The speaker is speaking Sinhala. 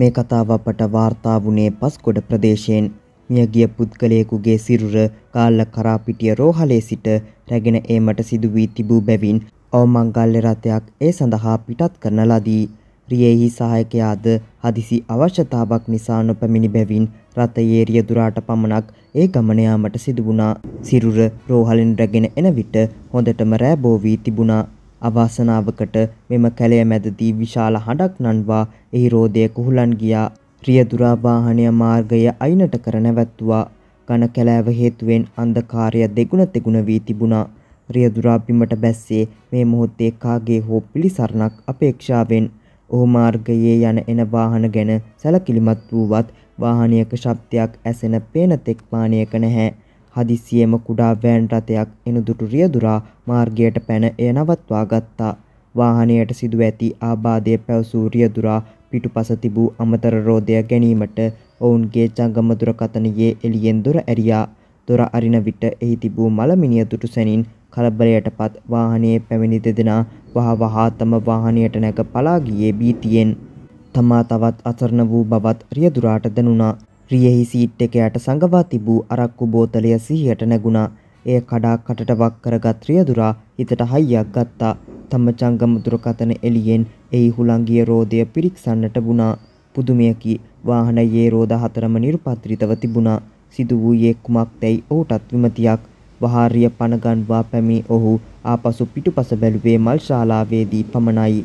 මේ කතාව අපට වාර්තා වුණේ පස්කොඩ ප්‍රදේශයෙන් මියගිය පුද්ගලයෙකුගේ සිරුර කාල්ල කරාපිටිය රෝහලේ සිට රැගෙන ඒමට සිදු වී තිබූ බැවින් අවමංගල්්‍ය රථයක් ඒ සඳහා පිටත් කරන ලදී. රියෙහි සහයකයාද හදිසි අවශ්‍යතාවක් නිසා නොපැමිණි බැවින් රථයේ රියදුරාට පමණක් ඒ ගමන යාමට සිදු වුණා. සිරුර රෝහලෙන් රැගෙන එන විට හොඳටම රෑ බෝ වී තිබුණා. අවාසනාවකට මෙම කැලය මැදදී විශාල හඬක් නන්වා එහි රෝදය කුහුලන් ගියා. රියදුරා වාහනය මාර්ගය අයිනට කර නැවැත්තුවා. ඝන කැලෑව හේතුවෙන් අන්ධකාරය දෙගුණ තෙගුණ වී තිබුණා. රියදුරා බිමට බැස්සේ මේ මොහොතේ කාගේ හෝ පිළිසරණක් අපේක්ෂාවෙන් ඔහු මාර්ගයේ යන එන වාහන ගැන සැලකිලිමත් වූවත් වාහනයක ශබ්දයක් ඇසෙන පේන තෙක් පානයක නැහැ. හදිස්සියේම කුඩා වෑන් රථයක් එනුදුටු රියදුරා මාර්ගයට පැන එය නවත්වා ගත්තා. වාහනයට සිදු ඇති ආබාධය පැවසූ රියදුරා පිටුපස තිබූ අමතර රෝදය ගැනීමට ඔවුන්ගේ ජංගම දුරකථනයේ එළියෙන් දොර ඇරියා. දොර අරින විට එහි තිබූ මළමිනිය දුටුසැනින් කලබලයට පත් වාහනයේ පැමිණි දෙදෙනා වහ වහා තම වාහනයට නැග පලා ගියේ භීතියෙන්. තමා තවත් අසරණ වූ බවත් රියදුරාට දැනුණා. රියෙහි සීට් එක යට සඟවා තිබූ අරක්කු බෝතලය සිහියට නැගුණා. එය කඩා කටට වක් කරගත් රියදුරා හිතට හයියක් ගත්තා. තම ජංගම දුරකථන එළියෙන් එහි හුළංගිය රෝදය පිරික්සන්නට වුණා. පුදුමයකි. වාහනයේ රෝද හතරම නිර්පත්‍රිතව තිබුණා. සිදු වූයේ කුමක්දැයි ඔහුටත් විමතියක්. වහාරිය පණගන්වා පැමිණි ඔහු ආපසු පිටුපස බැලුවේ මල් ශාලාවේදී පමණයි.